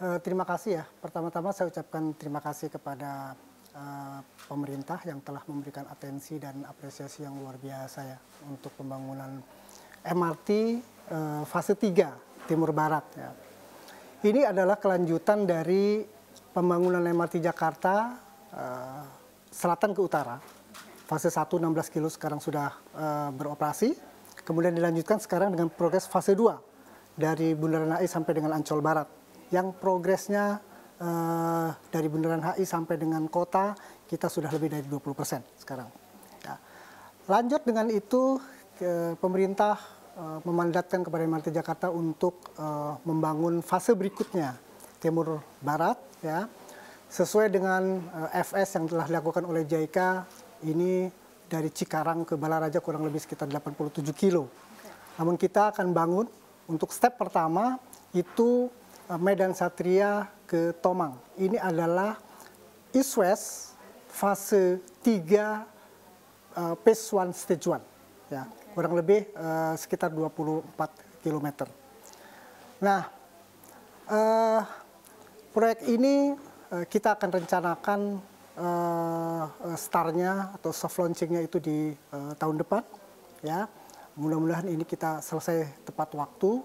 Eh, terima kasih ya. Pertama-tama saya ucapkan terima kasih kepada uh, pemerintah yang telah memberikan atensi dan apresiasi yang luar biasa ya untuk pembangunan MRT uh, eh, fase 3 Timur Barat ya. Ini adalah kelanjutan dari pembangunan MRT Jakarta uh, selatan ke utara. Fase 1 16 kilo sekarang sudah uh, beroperasi. Kemudian dilanjutkan sekarang dengan progres fase 2 dari Bundaran HI sampai dengan Ancol Barat yang progresnya uh, dari bundaran HI sampai dengan kota kita sudah lebih dari 20 persen sekarang. Ya. Lanjut dengan itu ke, pemerintah uh, memandatkan kepada MRT Jakarta untuk uh, membangun fase berikutnya Timur Barat ya sesuai dengan uh, FS yang telah dilakukan oleh JICA ini dari Cikarang ke Balaraja kurang lebih sekitar 87 kilo. Okay. Namun kita akan bangun untuk step pertama itu Eh, Medan Satria ke Tomang. Ini adalah East West fase 3 uh, Phase 1 Stage 1. Ya, kurang lebih uh, sekitar 24 km. Nah, uh, proyek ini uh, kita akan rencanakan uh, startnya atau soft launchingnya itu di uh, tahun depan. Ya, mudah-mudahan ini kita selesai tepat waktu.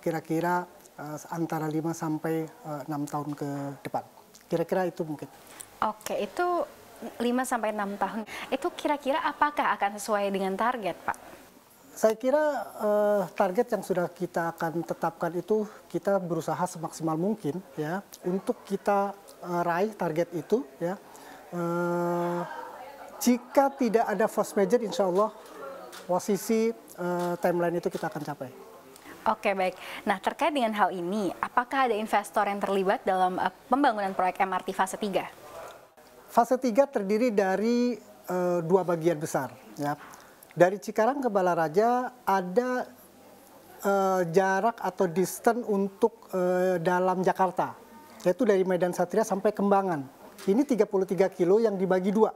kira -kira uh, antara 5 sampai uh, eh, 6 tahun ke depan. Kira-kira itu mungkin. Oke, itu 5 sampai 6 tahun. Itu kira-kira apakah akan sesuai dengan target, Pak? Saya kira uh, target yang sudah kita akan tetapkan itu kita berusaha semaksimal mungkin ya untuk kita uh, raih target itu ya. Uh, jika tidak ada force major, insya Allah posisi uh, timeline itu kita akan capai. Oke baik. Nah terkait dengan hal ini, apakah ada investor yang terlibat dalam uh, pembangunan proyek MRT fase 3? Fase 3 terdiri dari uh, dua bagian besar. Ya. Dari Cikarang ke Balaraja ada uh, jarak atau distance untuk uh, dalam Jakarta, yaitu dari Medan Satria sampai Kembangan. Ini 33 kilo yang dibagi dua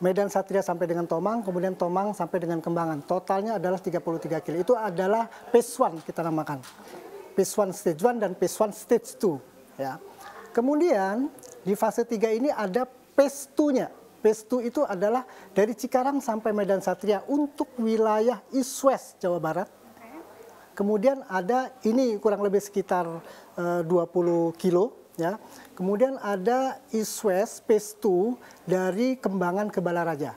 Medan Satria sampai dengan Tomang, kemudian Tomang sampai dengan Kembangan. Totalnya adalah 33 kilo. Itu adalah phase One kita namakan. Phase One stage One dan phase One stage Two. Ya. Kemudian di fase 3 ini ada phase Two nya Phase Two itu adalah dari Cikarang sampai Medan Satria untuk wilayah East West Jawa Barat. Kemudian ada ini kurang lebih sekitar eh, uh, 20 kilo ya. Kemudian ada East West Phase 2 dari Kembangan ke Balaraja.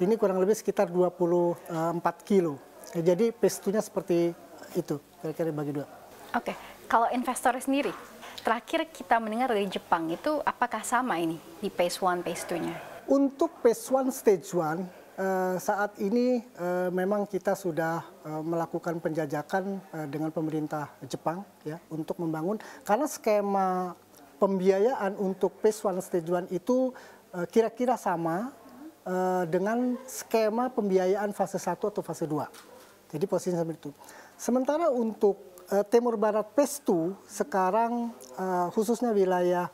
Ini kurang lebih sekitar 24 kilo. Eh, jadi Phase 2-nya seperti itu, kira-kira bagi dua. Oke, okay. kalau investor sendiri, terakhir kita mendengar dari Jepang itu apakah sama ini di Phase 1, Phase 2-nya? Untuk Phase 1, Stage 1, Eh, saat ini eh, memang kita sudah eh, melakukan penjajakan dengan pemerintah Jepang ya untuk membangun karena skema pembiayaan untuk phase one stage one itu kira-kira sama dengan skema pembiayaan fase 1 atau fase 2. Jadi posisinya seperti itu. Sementara untuk Timur Barat phase 2 sekarang khususnya wilayah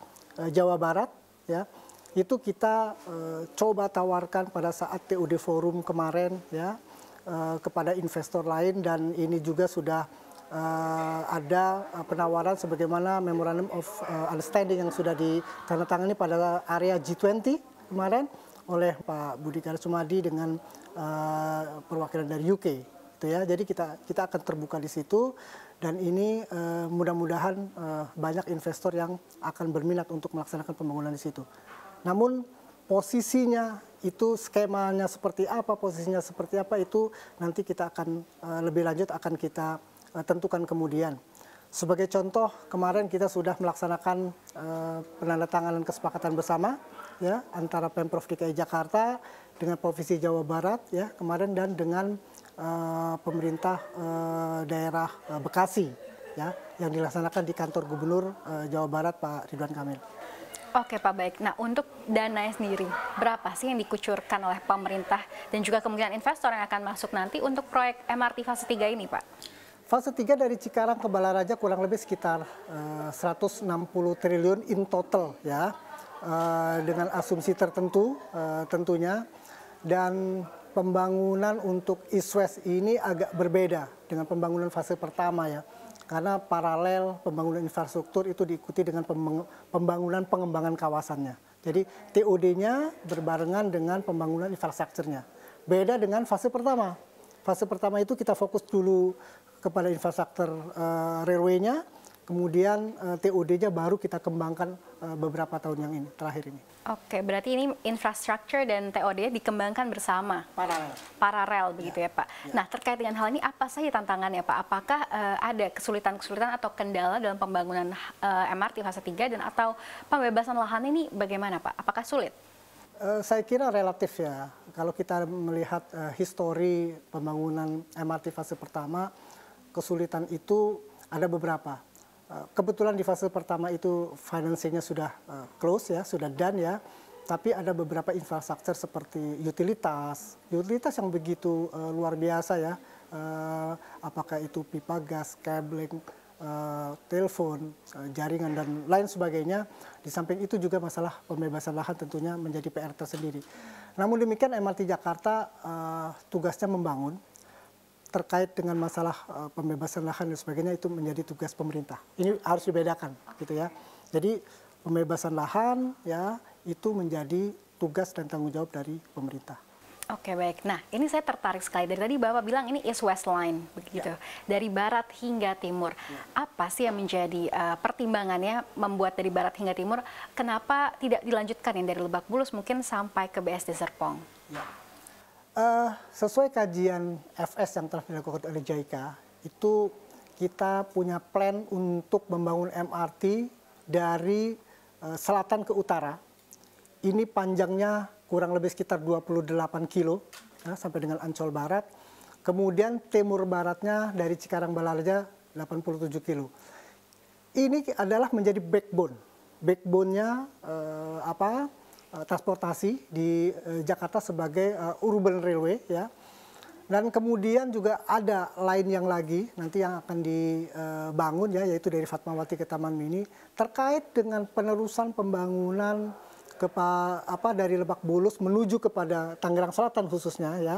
Jawa Barat ya itu kita uh, coba tawarkan pada saat TUD Forum kemarin ya uh, kepada investor lain dan ini juga sudah uh, ada penawaran sebagaimana memorandum of uh, understanding yang sudah ditandatangani pada area G20 kemarin oleh Pak Budi Karya Sumadi dengan uh, perwakilan dari UK gitu ya. Jadi kita kita akan terbuka di situ dan ini uh, mudah-mudahan uh, banyak investor yang akan berminat untuk melaksanakan pembangunan di situ. Namun posisinya itu skemanya seperti apa, posisinya seperti apa itu nanti kita akan eh, lebih lanjut akan kita eh, tentukan kemudian. Sebagai contoh, kemarin kita sudah melaksanakan eh, penandatanganan kesepakatan bersama ya antara Pemprov DKI Jakarta dengan Provinsi Jawa Barat ya kemarin dan dengan uh, pemerintah uh, daerah uh, Bekasi ya yang dilaksanakan di kantor Gubernur uh, Jawa Barat Pak Ridwan Kamil. Oke Pak baik. Nah untuk dana sendiri berapa sih yang dikucurkan oleh pemerintah dan juga kemungkinan investor yang akan masuk nanti untuk proyek MRT fase 3 ini Pak? Fase 3 dari Cikarang ke Balaraja kurang lebih sekitar eh, uh, 160 triliun in total ya. Uh, dengan asumsi tertentu uh, tentunya dan pembangunan untuk East West ini agak berbeda dengan pembangunan fase pertama ya karena paralel pembangunan infrastruktur itu diikuti dengan pembangunan pengembangan kawasannya. Jadi TOD-nya berbarengan dengan pembangunan infrastrukturnya. Beda dengan fase pertama. Fase pertama itu kita fokus dulu kepada infrastruktur uh, railway-nya, kemudian uh, eh, TOD-nya baru kita kembangkan uh, beberapa tahun yang ini terakhir ini. Oke, berarti ini infrastruktur dan TOD dikembangkan bersama. Paralel. Paralel ya. begitu ya, ya Pak. Ya. Nah, terkait dengan hal ini apa saja tantangannya Pak? Apakah uh, ada kesulitan-kesulitan atau kendala dalam pembangunan uh, eh, MRT fase 3 dan atau pembebasan lahan ini bagaimana Pak? Apakah sulit? Eh, saya kira relatif ya. Kalau kita melihat uh, histori pembangunan MRT fase pertama, kesulitan itu ada beberapa Eh, kebetulan di fase pertama itu financingnya sudah eh, close ya, sudah done ya. Tapi ada beberapa infrastruktur seperti utilitas, utilitas yang begitu uh, luar biasa ya. Uh, apakah itu pipa gas, kabling, uh, telepon, uh, jaringan dan lain sebagainya. Di samping itu juga masalah pembebasan lahan tentunya menjadi PR tersendiri. Namun demikian MRT Jakarta uh, tugasnya membangun terkait dengan masalah eh, pembebasan lahan dan sebagainya itu menjadi tugas pemerintah. Ini harus dibedakan, gitu ya. Jadi pembebasan lahan ya itu menjadi tugas dan tanggung jawab dari pemerintah. Oke baik. Nah ini saya tertarik sekali dari tadi bapak bilang ini east west line begitu ya. dari barat hingga timur. Ya. Apa sih yang menjadi uh, pertimbangannya membuat dari barat hingga timur? Kenapa tidak dilanjutkan yang dari Lebak Bulus mungkin sampai ke BSD Serpong? Ya. Uh, sesuai kajian FS yang telah dilakukan oleh JICA, itu kita punya plan untuk membangun MRT dari uh, selatan ke utara. Ini panjangnya kurang lebih sekitar 28 kilo ya, sampai dengan Ancol Barat. Kemudian timur baratnya dari Cikarang Balaraja 87 kilo. Ini adalah menjadi backbone. Backbone-nya uh, apa? Eh, transportasi di eh, Jakarta sebagai eh, urban railway ya. Dan kemudian juga ada lain yang lagi nanti yang akan dibangun ya yaitu dari Fatmawati ke Taman Mini terkait dengan penerusan pembangunan kepa, apa dari Lebak Bulus menuju kepada Tangerang Selatan khususnya ya.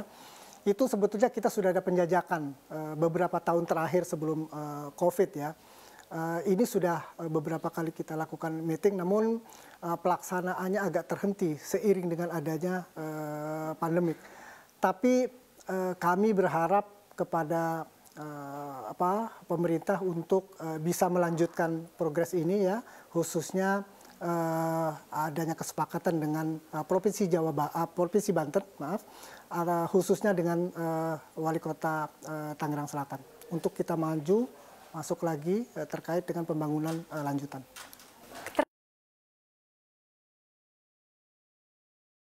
Itu sebetulnya kita sudah ada penjajakan beberapa tahun terakhir sebelum Covid ya uh, ini sudah eh, beberapa kali kita lakukan meeting, namun uh, pelaksanaannya agak terhenti seiring dengan adanya uh, pandemik. Tapi uh, kami berharap kepada uh, apa pemerintah untuk uh, bisa melanjutkan progres ini ya, khususnya uh, adanya kesepakatan dengan uh, provinsi Jawa ba uh, provinsi Banten, maaf, uh, khususnya dengan uh, wali kota uh, Tangerang Selatan untuk kita maju masuk lagi eh, terkait dengan pembangunan eh, lanjutan.